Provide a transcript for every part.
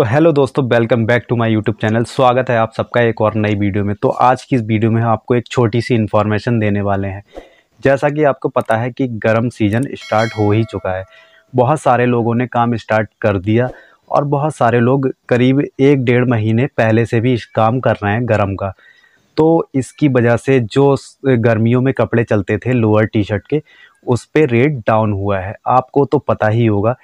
तो हेलो दोस्तों welcome back to my YouTube channel स्वागत है आप सबका एक और नई वीडियो में तो आज की इस वीडियो में हम आपको एक छोटी सी इन्फॉर्मेशन देने वाले हैं जैसा कि आपको पता है कि गर्म सीजन स्टार्ट हो ही चुका है बहुत सारे लोगों ने काम स्टार्ट कर दिया और बहुत सारे लोग करीब एक डेढ़ महीने पहले से भी काम कर रहे हैं गर्म का तो इसकी वजह से जो गर्मियों में कपड़े चलते थे लोअर टी शर्ट के उस पर रेट डाउन हुआ है आपको तो पता ही होगा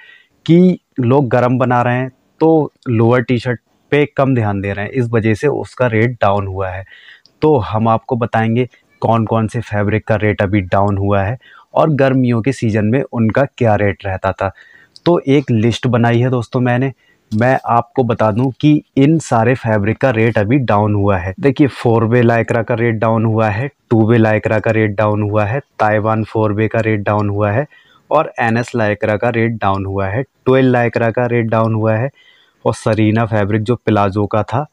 कि लोग गर्म बना रहे हैं तो लोअर टी शर्ट पे कम ध्यान दे रहे हैं इस वजह से उसका रेट डाउन हुआ है तो हम आपको बताएंगे कौन कौन से फैब्रिक का रेट अभी डाउन हुआ है और गर्मियों के सीज़न में उनका क्या रेट रहता था तो एक लिस्ट बनाई है दोस्तों मैंने मैं आपको बता दूं कि इन सारे फैब्रिक का रेट अभी डाउन हुआ है देखिए फोर वे लाइक्रा का रेट डाउन हुआ है टू वे लाइक्रा का रेट डाउन हुआ है ताइवान फोर वे का रेट डाउन हुआ है और एन एस लाइकरा का रेट डाउन हुआ है ट्वेल्व लाइकरा का रेट डाउन हुआ है और सरीना फैब्रिक जो प्लाजो का था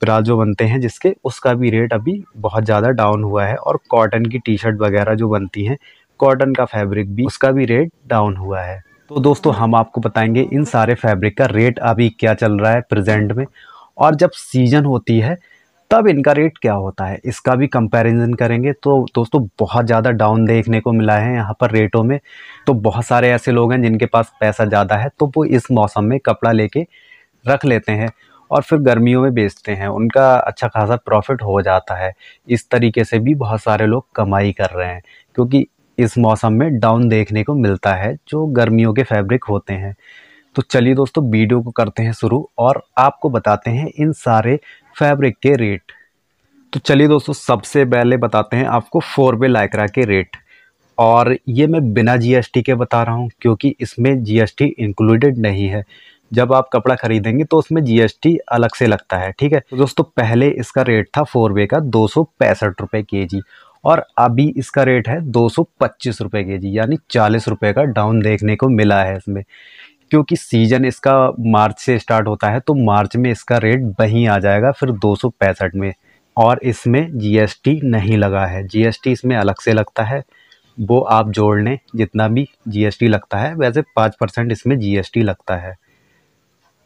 प्लाजो बनते हैं जिसके उसका भी रेट अभी बहुत ज़्यादा डाउन हुआ है और कॉटन की टी शर्ट वगैरह जो बनती हैं कॉटन का फैब्रिक भी उसका भी रेट डाउन हुआ है तो दोस्तों हम आपको बताएंगे इन सारे फैब्रिक का रेट अभी क्या चल रहा है प्रेजेंट में और जब सीजन होती है तब इनका रेट क्या होता है इसका भी कंपैरिजन करेंगे तो दोस्तों बहुत ज़्यादा डाउन देखने को मिला है यहाँ पर रेटों में तो बहुत सारे ऐसे लोग हैं जिनके पास पैसा ज़्यादा है तो वो इस मौसम में कपड़ा लेके रख लेते हैं और फिर गर्मियों में बेचते हैं उनका अच्छा खासा प्रॉफिट हो जाता है इस तरीके से भी बहुत सारे लोग कमाई कर रहे हैं क्योंकि इस मौसम में डाउन देखने को मिलता है जो गर्मियों के फैब्रिक होते हैं तो चलिए दोस्तों वीडियो को करते हैं शुरू और आपको बताते हैं इन सारे फैब्रिक के रेट तो चलिए दोस्तों सबसे पहले बताते हैं आपको फोर वे लाइक्रा के रेट और ये मैं बिना जीएसटी के बता रहा हूँ क्योंकि इसमें जीएसटी इंक्लूडेड नहीं है जब आप कपड़ा खरीदेंगे तो उसमें जीएसटी अलग से लगता है ठीक है तो दोस्तों पहले इसका रेट था फोर वे का दो सौ पैंसठ के जी और अभी इसका रेट है दो सौ पच्चीस रुपये के जी यानी चालीस रुपये का डाउन देखने को मिला है इसमें क्योंकि सीजन इसका मार्च से स्टार्ट होता है तो मार्च में इसका रेट वहीं आ जाएगा फिर दो में और इसमें जीएसटी नहीं लगा है जीएसटी इसमें अलग से लगता है वो आप जोड़ लें जितना भी जीएसटी लगता है वैसे पाँच परसेंट इसमें जीएसटी लगता है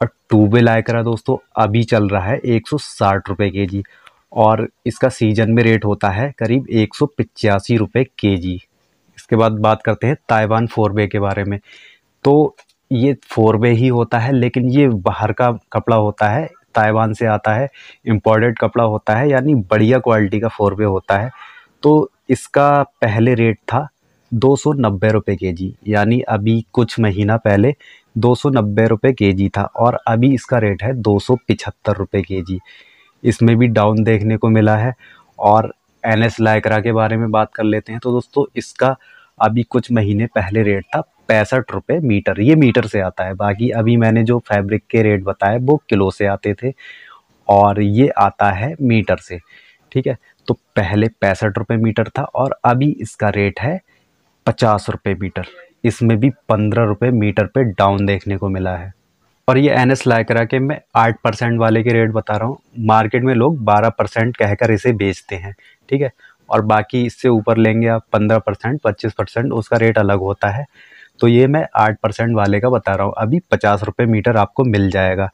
और टू व्हील आयकरा दोस्तों अभी चल रहा है एक सौ साठ रुपये के जी और इसका सीजन में रेट होता है करीब एक सौ पचासी रुपये के जी इसके बाद बात करते हैं ताइवान फोर वे के बारे में तो ये फोर वे ही होता है लेकिन ये बाहर का कपड़ा होता है ताइवान से आता है इम्पोर्टेड कपड़ा होता है यानी बढ़िया क्वालिटी का फोर वे होता है तो इसका पहले रेट था दो सौ नब्बे रुपये के जी यानी अभी कुछ महीना पहले दो सौ नब्बे रुपये के जी था और अभी इसका रेट है दो सौ पिछहत्तर रुपये के जी इसमें भी डाउन देखने को मिला है और एन एस लाइकरा के बारे में बात कर लेते हैं तो दोस्तों इसका अभी कुछ महीने पहले रेट था पैंसठ रुपये मीटर ये मीटर से आता है बाकी अभी मैंने जो फैब्रिक के रेट बताए वो किलो से आते थे और ये आता है मीटर से ठीक है तो पहले पैंसठ रुपये मीटर था और अभी इसका रेट है पचास रुपये मीटर इसमें भी पंद्रह रुपये मीटर पे डाउन देखने को मिला है और ये एन एस लाइकरा के मैं आठ परसेंट वाले के रेट बता रहा हूँ मार्केट में लोग बारह परसेंट कहकर इसे बेचते हैं ठीक है और बाकी इससे ऊपर लेंगे आप पंद्रह परसेंट पच्चीस परसेंट उसका रेट अलग होता है तो ये मैं आठ परसेंट वाले का बता रहा हूँ अभी पचास रुपये मीटर आपको मिल जाएगा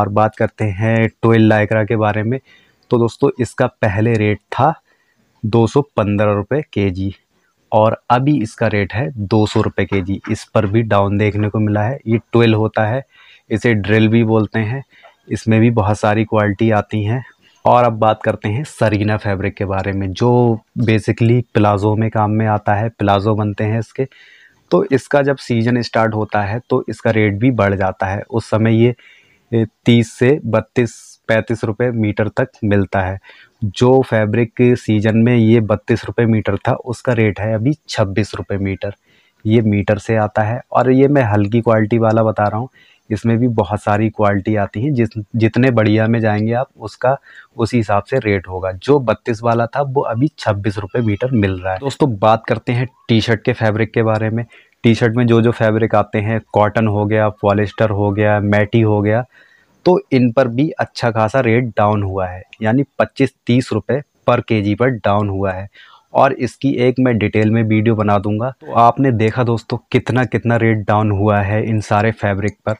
और बात करते हैं टोयल लाइकरा के बारे में तो दोस्तों इसका पहले रेट था दो सौ पंद्रह रुपये के जी और अभी इसका रेट है दो सौ रुपये के जी इस पर भी डाउन देखने को मिला है ये ट्वेल्व होता है इसे ड्रिल भी बोलते हैं इसमें भी बहुत सारी क्वालिटी आती हैं और अब बात करते हैं सरीना फैब्रिक के बारे में जो बेसिकली प्लाज़ो में काम में आता है प्लाज़ो बनते हैं इसके तो इसका जब सीजन स्टार्ट होता है तो इसका रेट भी बढ़ जाता है उस समय ये तीस से बत्तीस पैंतीस रुपये मीटर तक मिलता है जो फैब्रिक सीजन में ये बत्तीस रुपये मीटर था उसका रेट है अभी छब्बीस रुपये मीटर ये मीटर से आता है और ये मैं हल्की क्वालिटी वाला बता रहा हूँ इसमें भी बहुत सारी क्वालिटी आती है जिस जितने बढ़िया में जाएंगे आप उसका उसी हिसाब से रेट होगा जो बत्तीस वाला था वो अभी छब्बीस रुपये मीटर मिल रहा है दोस्तों बात करते हैं टी शर्ट के फैब्रिक के बारे में टी शर्ट में जो जो फैब्रिक आते हैं कॉटन हो गया पॉलिस्टर हो गया मैटी हो गया तो इन पर भी अच्छा खासा रेट डाउन हुआ है यानी पच्चीस तीस रुपये पर के पर डाउन हुआ है और इसकी एक मैं डिटेल में वीडियो बना दूंगा तो आपने देखा दोस्तों कितना कितना रेट डाउन हुआ है इन सारे फैब्रिक पर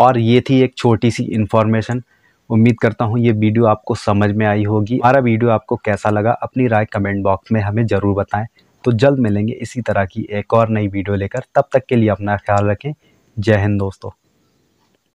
और ये थी एक छोटी सी इन्फॉर्मेशन उम्मीद करता हूँ ये वीडियो आपको समझ में आई होगी हमारा वीडियो आपको कैसा लगा अपनी राय कमेंट बॉक्स में हमें ज़रूर बताएं तो जल्द मिलेंगे इसी तरह की एक और नई वीडियो लेकर तब तक के लिए अपना ख्याल रखें जय हिंद दोस्तों